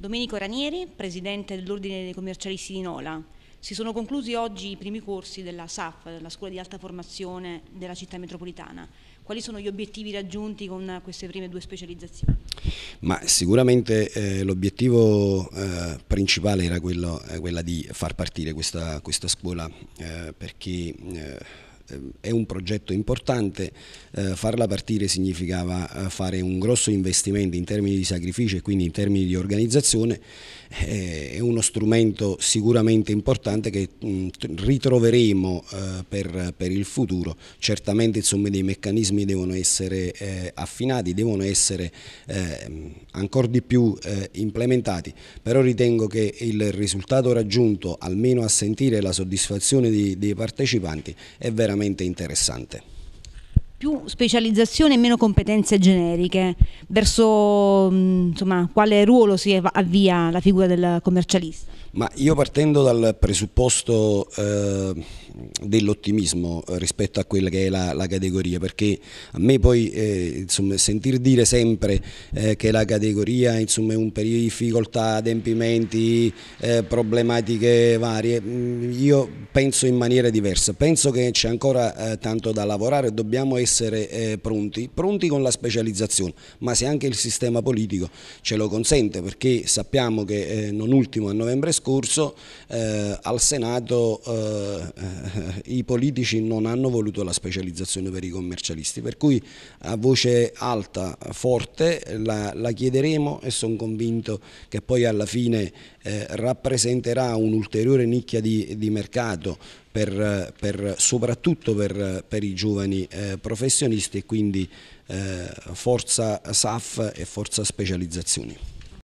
Domenico Ranieri, presidente dell'Ordine dei commercialisti di Nola. Si sono conclusi oggi i primi corsi della SAF, della Scuola di Alta Formazione della città metropolitana. Quali sono gli obiettivi raggiunti con queste prime due specializzazioni? Ma sicuramente eh, l'obiettivo eh, principale era quello, eh, di far partire questa, questa scuola eh, perché eh, è un progetto importante, eh, farla partire significava eh, fare un grosso investimento in termini di sacrificio e quindi in termini di organizzazione eh, è uno strumento sicuramente importante che mm, ritroveremo eh, per, il futuro, certamente insomma, dei meccanismi devono essere eh, affinati, devono essere ancora di più implementati, però ritengo che il risultato raggiunto, almeno a sentire la soddisfazione dei partecipanti, è veramente interessante più specializzazione e meno competenze generiche, verso mm, insomma, quale ruolo si avvia la figura del commercialista? Ma io partendo dal presupposto eh, dell'ottimismo eh, rispetto a quella che è la, la categoria, perché a me poi eh, insomma, sentir dire sempre eh, che la categoria insomma, è un periodo di difficoltà, adempimenti, eh, problematiche varie, mm, io penso in maniera diversa, penso che c'è ancora eh, tanto da lavorare, dobbiamo essere eh, pronti, pronti con la specializzazione, ma se anche il sistema politico ce lo consente, perché sappiamo che non ultimo a novembre scorso, scorso eh, al Senato eh, i politici non hanno voluto la specializzazione per i commercialisti, per cui a voce alta, forte, la, la chiederemo e sono convinto che poi alla fine eh, rappresenterà un'ulteriore nicchia di, di mercato per, per, soprattutto per, per, i giovani eh, professionisti e quindi eh, forza SAF e forza specializzazioni.